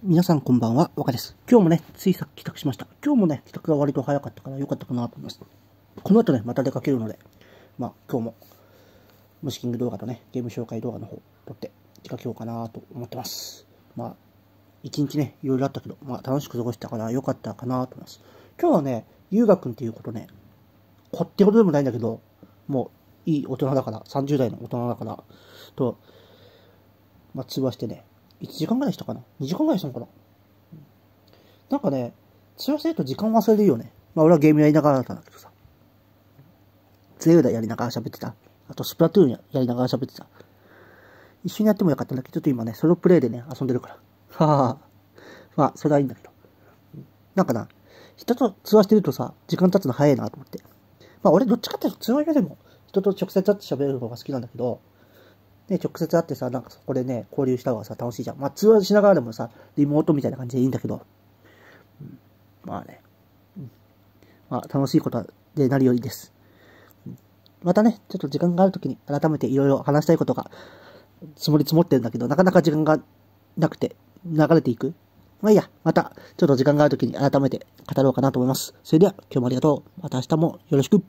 皆さんこんばんは、若です。今日もね、ついさっき帰宅しました。今日もね、帰宅が割と早かったから良かったかなと思います。この後ね、また出かけるので、まあ今日も、ムシキング動画とね、ゲーム紹介動画の方撮って出かけようかなと思ってます。まあ、一日ね、いろいろあったけど、まあ楽しく過ごしたから良かったかなと思います。今日はね、ゆうがくんっていうことね、こってほどでもないんだけど、もういい大人だから、30代の大人だから、と、まあ通話してね、1時間ぐらいしたかな ?2 時間ぐらいしたのかななんかね、てると時間忘れるよね。まあ俺はゲームやりながらだったんだけどさ。ゼルダやりながら喋ってた。あとスプラトゥーンやりながら喋ってた。一緒にやってもよかったんだけど、ちょっと今ね、ソロプレイでね、遊んでるから。はぁ、あ。まあ、それはいいんだけど。なんかな、人と通話してるとさ、時間経つの早いなと思って。まあ俺どっちかっていうと通話よりも人と直接会って喋る方が好きなんだけど、ね、直接会ってさ、なんかそこでね、交流した方がさ、楽しいじゃん。まあ、通話しながらでもさ、リモートみたいな感じでいいんだけど。まあね。まあ、楽しいことでなるよりです。うん、またね、ちょっと時間があるときに改めていろいろ話したいことが積もり積もってるんだけど、なかなか時間がなくて流れていく。まあいいや、またちょっと時間があるときに改めて語ろうかなと思います。それでは今日もありがとう。また明日もよろしく。